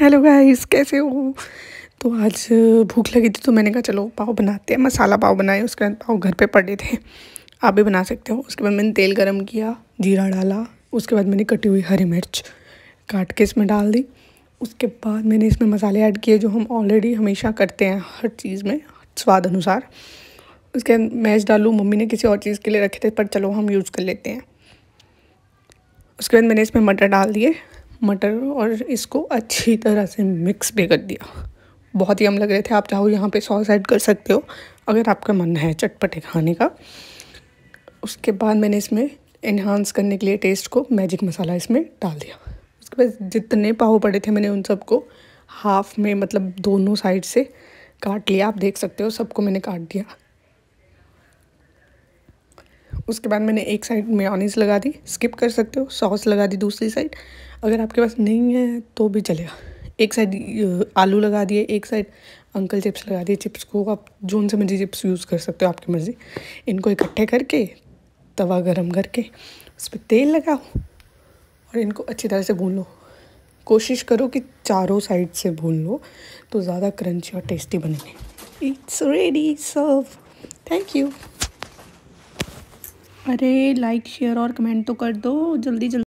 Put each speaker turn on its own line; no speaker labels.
hello guys कैसे हो तो आज भूख लगी थी तो मैंने कहा चलो पाव बनाते हैं मसाला पाव बनाए उसके बाद पाव घर पे पड़े थे आप भी बना सकते हो उसके बाद मैंने तेल गरम किया जीरा डाला उसके बाद मैंने कटी हुई हरी मिर्च काट के इसमें डाल दी उसके बाद मैंने इसमें मसाले ऐड किए जो हम ऑलरेडी हमेशा करते हैं हर चीज़ में स्वाद अनुसार उसके बाद मैच डालूँ मम्मी ने किसी और चीज़ के लिए रखे थे पर चलो हम यूज़ कर लेते हैं उसके बाद मैंने इसमें मटर डाल दिए मटर और इसको अच्छी तरह से मिक्स भी कर दिया बहुत ही हम लग रहे थे आप चाहो यहाँ पे सॉस ऐड कर सकते हो अगर आपका मन है चटपटे खाने का उसके बाद मैंने इसमें इन्हांस करने के लिए टेस्ट को मैजिक मसाला इसमें डाल दिया उसके बाद जितने पाव पड़े थे मैंने उन सबको हाफ में मतलब दोनों साइड से काट लिया आप देख सकते हो सबको मैंने काट दिया उसके बाद मैंने एक साइड मेयोनीज लगा दी स्किप कर सकते हो सॉस लगा दी दूसरी साइड अगर आपके पास नहीं है तो भी चलेगा एक साइड आलू लगा दिए एक साइड अंकल चिप्स लगा दिए चिप्स को आप जो से मर्जी चिप्स यूज़ कर सकते हो आपकी मर्ज़ी इनको इकट्ठे करके तवा गरम करके उस पर तेल लगाओ और इनको अच्छी तरह से भून लो कोशिश करो कि चारों साइड से भून लो तो ज़्यादा क्रंची और टेस्टी बनेंगे it's ready serve thank you अरे लाइक शेयर और कमेंट तो कर दो जल्दी जल्दी